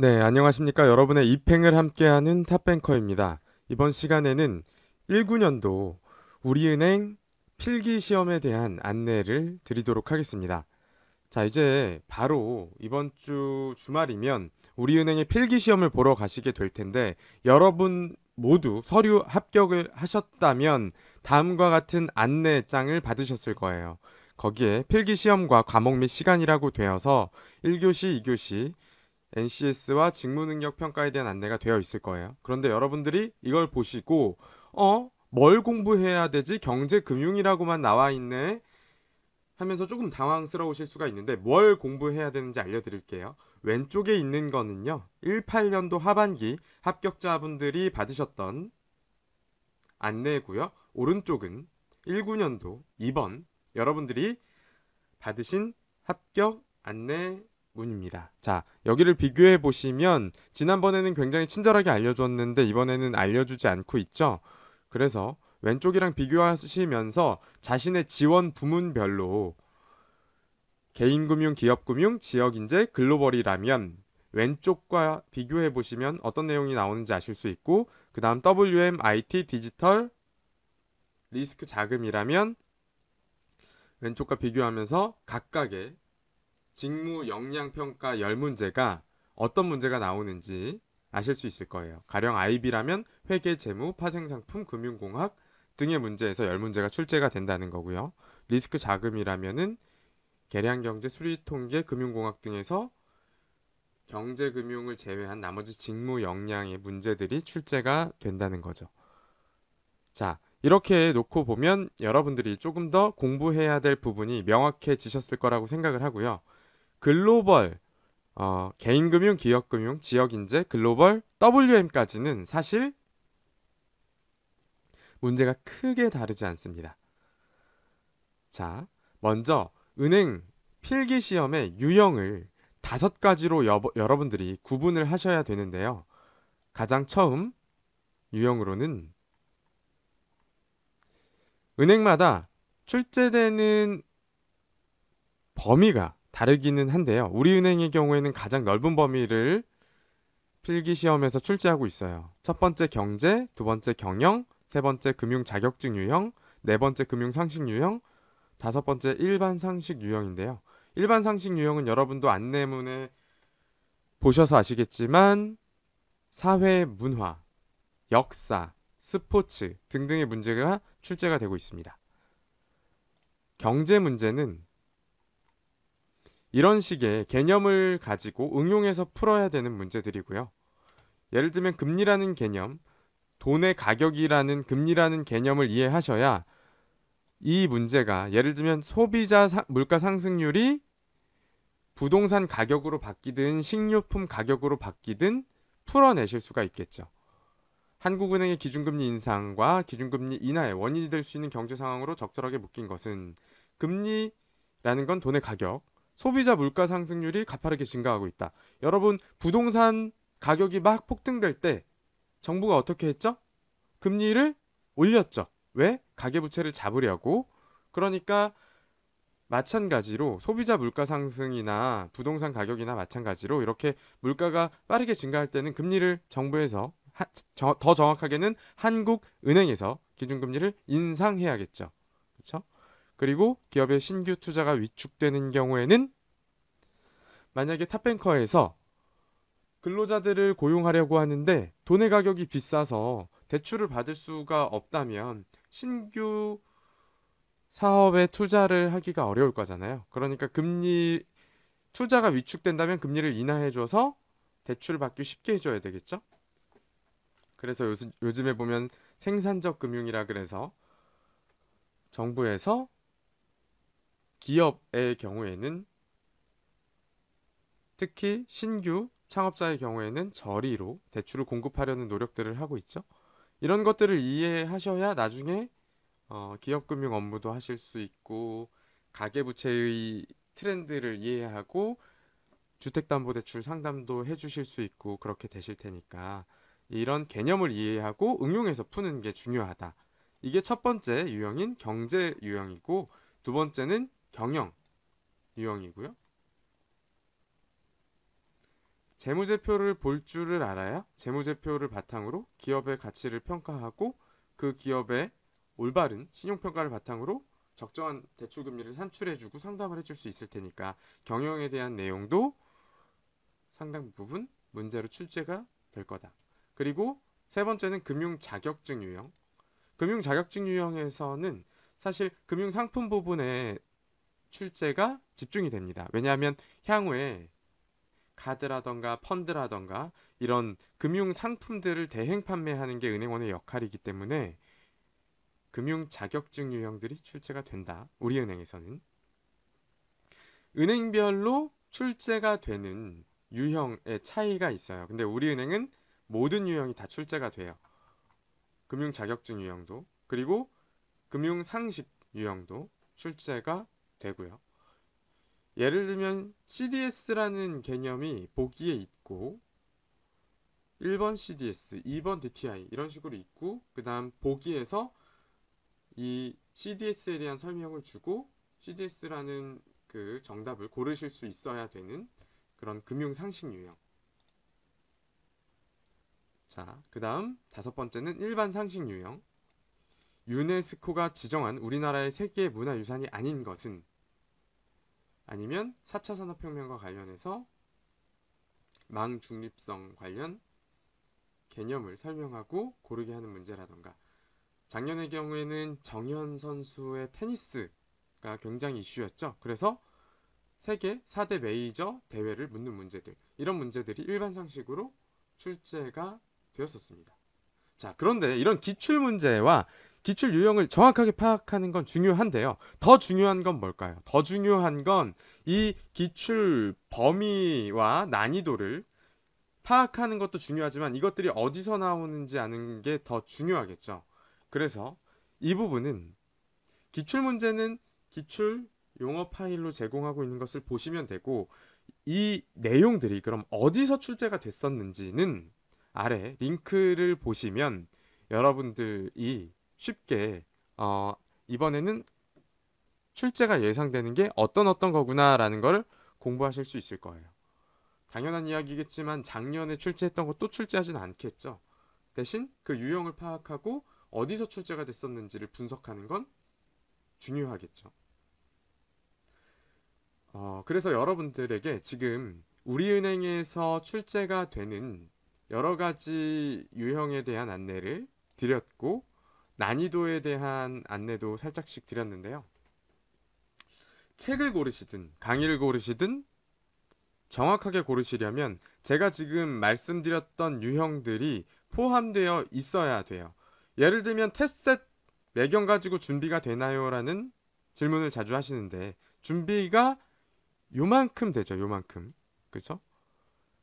네, 안녕하십니까. 여러분의 입행을 함께하는 탑뱅커입니다. 이번 시간에는 19년도 우리은행 필기 시험에 대한 안내를 드리도록 하겠습니다. 자, 이제 바로 이번 주 주말이면 우리은행의 필기 시험을 보러 가시게 될 텐데 여러분 모두 서류 합격을 하셨다면 다음과 같은 안내장을 받으셨을 거예요. 거기에 필기 시험과 과목 및 시간이라고 되어서 1교시, 2교시, NCS와 직무 능력 평가에 대한 안내가 되어 있을 거예요. 그런데 여러분들이 이걸 보시고 어? 뭘 공부해야 되지? 경제 금융이라고만 나와 있네. 하면서 조금 당황스러우실 수가 있는데 뭘 공부해야 되는지 알려드릴게요. 왼쪽에 있는 거는요. 18년도 하반기 합격자분들이 받으셨던 안내고요. 오른쪽은 19년도 2번 여러분들이 받으신 합격 안내 문입니다. 자, 여기를 비교해 보시면 지난번에는 굉장히 친절하게 알려줬는데 이번에는 알려주지 않고 있죠. 그래서 왼쪽이랑 비교하시면서 자신의 지원 부문별로 개인금융, 기업금융, 지역인재, 글로벌이라면 왼쪽과 비교해 보시면 어떤 내용이 나오는지 아실 수 있고 그 다음 WM, IT, 디지털, 리스크 자금이라면 왼쪽과 비교하면서 각각의 직무 역량 평가 10문제가 어떤 문제가 나오는지 아실 수 있을 거예요. 가령 IB라면 회계, 재무, 파생상품, 금융공학 등의 문제에서 10문제가 출제가 된다는 거고요. 리스크 자금이라면은 계량경제, 수리통계, 금융공학 등에서 경제금융을 제외한 나머지 직무 역량의 문제들이 출제가 된다는 거죠. 자, 이렇게 놓고 보면 여러분들이 조금 더 공부해야 될 부분이 명확해지셨을 거라고 생각을 하고요. 글로벌 어, 개인금융, 기업금융, 지역인재, 글로벌, WM까지는 사실 문제가 크게 다르지 않습니다. 자, 먼저 은행 필기 시험의 유형을 다섯 가지로 여보, 여러분들이 구분을 하셔야 되는데요. 가장 처음 유형으로는 은행마다 출제되는 범위가 다르기는 한데요. 우리은행의 경우에는 가장 넓은 범위를 필기 시험에서 출제하고 있어요. 첫 번째 경제, 두 번째 경영, 세 번째 금융 자격증 유형, 네 번째 금융 상식 유형, 다섯 번째 일반 상식 유형인데요. 일반 상식 유형은 여러분도 안내문에 보셔서 아시겠지만 사회 문화, 역사, 스포츠 등등의 문제가 출제가 되고 있습니다. 경제 문제는 이런 식의 개념을 가지고 응용해서 풀어야 되는 문제들이고요. 예를 들면 금리라는 개념, 돈의 가격이라는 금리라는 개념을 이해하셔야 이 문제가 예를 들면 소비자 물가 상승률이 부동산 가격으로 바뀌든 식료품 가격으로 바뀌든 풀어내실 수가 있겠죠. 한국은행의 기준금리 인상과 기준금리 인하의 원인이 될 수 있는 경제 상황으로 적절하게 묶인 것은 금리라는 건 돈의 가격, 소비자 물가 상승률이 가파르게 증가하고 있다. 여러분 부동산 가격이 막 폭등될 때 정부가 어떻게 했죠? 금리를 올렸죠. 왜? 가계부채를 잡으려고. 그러니까 마찬가지로 소비자 물가 상승이나 부동산 가격이나 마찬가지로 이렇게 물가가 빠르게 증가할 때는 금리를 정부에서 하, 저, 더 정확하게는 한국은행에서 기준금리를 인상해야겠죠. 그렇죠? 그리고 기업의 신규 투자가 위축되는 경우에는 만약에 탑뱅커에서 근로자들을 고용하려고 하는데 돈의 가격이 비싸서 대출을 받을 수가 없다면 신규 사업에 투자를 하기가 어려울 거잖아요. 그러니까 금리 투자가 위축된다면 금리를 인하해 줘서 대출 받기 쉽게 해줘야 되겠죠. 그래서 요즘, 요즘에 보면 생산적 금융이라 그래서 정부에서 기업의 경우에는 특히 신규 창업자의 경우에는 저리로 대출을 공급하려는 노력들을 하고 있죠. 이런 것들을 이해하셔야 나중에 어, 기업금융 업무도 하실 수 있고 가계부채의 트렌드를 이해하고 주택담보대출 상담도 해주실 수 있고 그렇게 되실 테니까 이런 개념을 이해하고 응용해서 푸는 게 중요하다. 이게 첫 번째 유형인 경제 유형이고 두 번째는 경영 유형이고요. 재무제표를 볼 줄을 알아야 재무제표를 바탕으로 기업의 가치를 평가하고 그 기업의 올바른 신용평가를 바탕으로 적정한 대출금리를 산출해주고 상담을 해줄 수 있을 테니까 경영에 대한 내용도 상당 부분 문제로 출제가 될 거다. 그리고 세 번째는 금융 자격증 유형. 금융 자격증 유형에서는 사실 금융 상품 부분에 출제가 집중이 됩니다. 왜냐하면 향후에 카드라던가 펀드라던가 이런 금융 상품들을 대행 판매하는 게 은행원의 역할이기 때문에 금융 자격증 유형들이 출제가 된다. 우리 은행에서는 은행별로 출제가 되는 유형의 차이가 있어요. 근데 우리 은행은 모든 유형이 다 출제가 돼요. 금융 자격증 유형도 그리고 금융 상식 유형도 출제가 되고요. 예를 들면 CDS라는 개념이 보기에 있고 1번 CDS, 2번 DTI 이런 식으로 있고 그 다음 보기에서 이 CDS에 대한 설명을 주고 CDS라는 그 정답을 고르실 수 있어야 되는 그런 금융 상식 유형 자, 그 다음 다섯 번째는 일반 상식 유형 유네스코가 지정한 우리나라의 세계 문화유산이 아닌 것은 아니면 4차 산업혁명과 관련해서 망 중립성 관련 개념을 설명하고 고르게 하는 문제라던가 작년의 경우에는 정현 선수의 테니스가 굉장히 이슈였죠. 그래서 세계 4대 메이저 대회를 묻는 문제들 이런 문제들이 일반 상식으로 출제가 되었었습니다. 자, 그런데 이런 기출 문제와 기출 유형을 정확하게 파악하는 건 중요한데요. 더 중요한 건 뭘까요? 더 중요한 건 이 기출 범위와 난이도를 파악하는 것도 중요하지만 이것들이 어디서 나오는지 아는 게 더 중요하겠죠. 그래서 이 부분은 기출 문제는 기출 용어 파일로 제공하고 있는 것을 보시면 되고 이 내용들이 그럼 어디서 출제가 됐었는지는 아래 링크를 보시면 여러분들이 쉽게 어, 이번에는 출제가 예상되는 게 어떤 어떤 거구나라는 걸 공부하실 수 있을 거예요. 당연한 이야기겠지만 작년에 출제했던 거 또 출제하진 않겠죠. 대신 그 유형을 파악하고 어디서 출제가 됐었는지를 분석하는 건 중요하겠죠. 어, 그래서 여러분들에게 지금 우리은행에서 출제가 되는 여러 가지 유형에 대한 안내를 드렸고 난이도에 대한 안내도 살짝씩 드렸는데요. 책을 고르시든 강의를 고르시든 정확하게 고르시려면 제가 지금 말씀드렸던 유형들이 포함되어 있어야 돼요. 예를 들면 테셋 매경 가지고 준비가 되나요? 라는 질문을 자주 하시는데 준비가 요만큼 되죠. 요만큼. 그렇죠?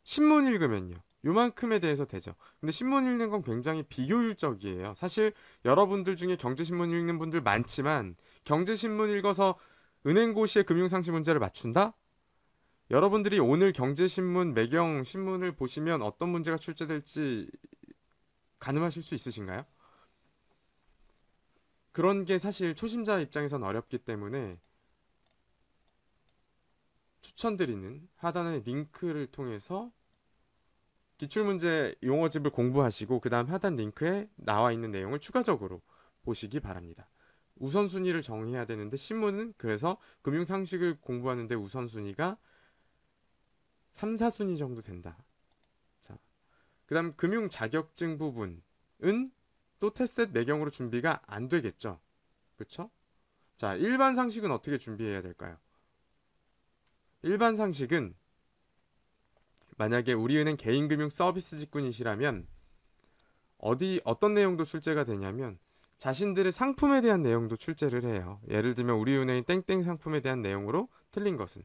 신문 읽으면요. 요만큼에 대해서 되죠. 근데 신문 읽는 건 굉장히 비효율적이에요. 사실 여러분들 중에 경제신문 읽는 분들 많지만 경제신문 읽어서 은행고시의 금융상시 문제를 맞춘다? 여러분들이 오늘 경제신문, 매경 신문을 보시면 어떤 문제가 출제될지 가늠하실 수 있으신가요? 그런 게 사실 초심자 입장에선 어렵기 때문에 추천드리는 하단의 링크를 통해서 기출문제 용어집을 공부하시고 그 다음 하단 링크에 나와 있는 내용을 추가적으로 보시기 바랍니다. 우선순위를 정해야 되는데 신문은 그래서 금융상식을 공부하는데 우선순위가 3, 4순위 정도 된다. 자, 그 다음 금융자격증 부분은 또 테셋 매경으로 준비가 안 되겠죠. 그쵸? 자, 일반 상식은 어떻게 준비해야 될까요? 일반 상식은 만약에 우리은행 개인금융 서비스 직군이시라면 어디 어떤 내용도 출제가 되냐면 자신들의 상품에 대한 내용도 출제를 해요. 예를 들면 우리은행 땡땡 상품에 대한 내용으로 틀린 것은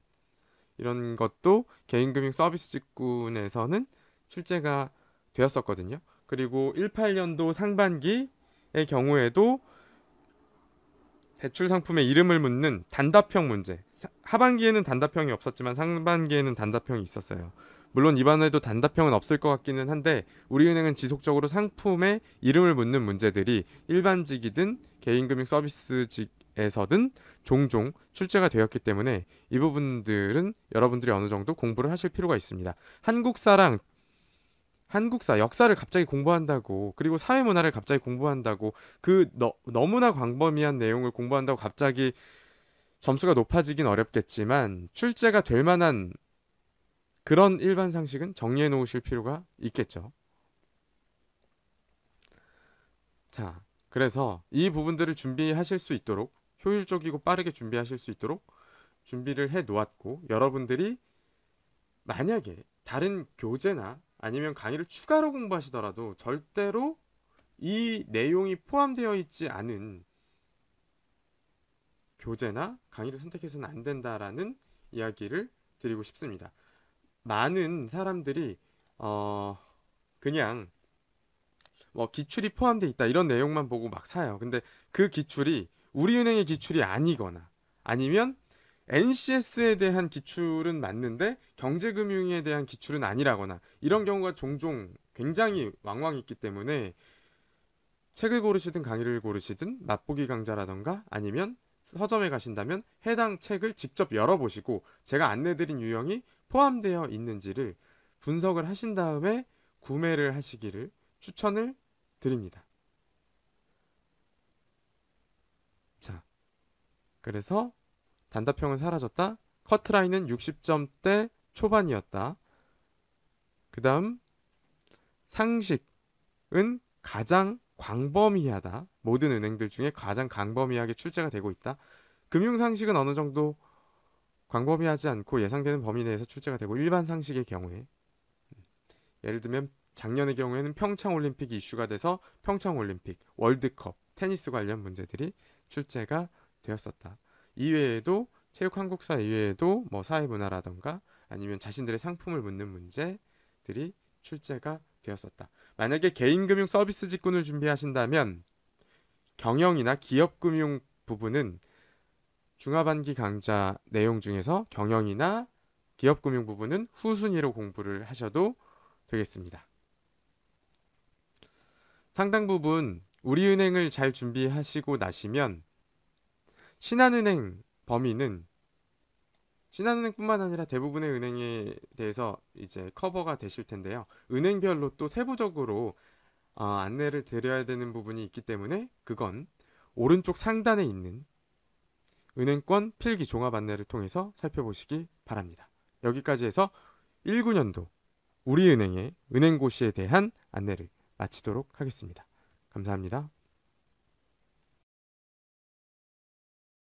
이런 것도 개인금융 서비스 직군에서는 출제가 되었었거든요. 그리고 18년도 상반기의 경우에도 대출 상품의 이름을 묻는 단답형 문제. 하반기에는 단답형이 없었지만 상반기에는 단답형이 있었어요. 물론 이번에도 단답형은 없을 것 같기는 한데 우리은행은 지속적으로 상품의 이름을 묻는 문제들이 일반직이든 개인금융 서비스직 에서든 종종 출제가 되었기 때문에 이 부분들은 여러분들이 어느 정도 공부를 하실 필요가 있습니다. 한국사랑 한국사 역사를 갑자기 공부한다고 그리고 사회 문화를 갑자기 공부한다고 그 너, 너무나 광범위한 내용을 공부한다고 갑자기 점수가 높아지긴 어렵겠지만 출제가 될 만한 그런 일반 상식은 정리해 놓으실 필요가 있겠죠. 자, 그래서 이 부분들을 준비하실 수 있도록 효율적이고 빠르게 준비하실 수 있도록 준비를 해 놓았고 여러분들이 만약에 다른 교재나 아니면 강의를 추가로 공부하시더라도 절대로 이 내용이 포함되어 있지 않은 교재나 강의를 선택해서는 안 된다라는 이야기를 드리고 싶습니다. 많은 사람들이 어 그냥 뭐 기출이 포함되어 있다 이런 내용만 보고 막 사요. 근데 그 기출이 우리은행의 기출이 아니거나 아니면 NCS에 대한 기출은 맞는데 경제금융에 대한 기출은 아니라거나 이런 경우가 종종 굉장히 왕왕 있기 때문에 책을 고르시든 강의를 고르시든 맛보기 강좌라던가 아니면 서점에 가신다면 해당 책을 직접 열어보시고 제가 안내드린 유형이 포함되어 있는지를 분석을 하신 다음에 구매를 하시기를 추천을 드립니다. 자, 그래서 단답형은 사라졌다. 커트라인은 60점대 초반이었다. 그 다음 상식은 가장 광범위하다. 모든 은행들 중에 가장 광범위하게 출제가 되고 있다. 금융상식은 어느 정도 광범위하지 않고 예상되는 범위 내에서 출제가 되고 일반 상식의 경우에 예를 들면 작년의 경우에는 평창 올림픽이 이슈가 돼서 평창 올림픽, 월드컵, 테니스 관련 문제들이 출제가 되었었다. 이외에도 체육 한국사 이외에도 뭐 사회 문화라던가 아니면 자신들의 상품을 묻는 문제들이 출제가 되었었다. 만약에 개인금융 서비스 직군을 준비하신다면 경영이나 기업금융 부분은 중하반기 강좌 내용 중에서 경영이나 기업금융 부분은 후순위로 공부를 하셔도 되겠습니다. 상당 부분 우리은행을 잘 준비하시고 나시면 신한은행 범위는 신한은행뿐만 아니라 대부분의 은행에 대해서 이제 커버가 되실 텐데요. 은행별로 또 세부적으로 어, 안내를 드려야 되는 부분이 있기 때문에 그건 오른쪽 상단에 있는 은행권 필기 종합 안내를 통해서 살펴보시기 바랍니다. 여기까지 해서 19년도 우리은행의 은행고시에 대한 안내를 마치도록 하겠습니다. 감사합니다.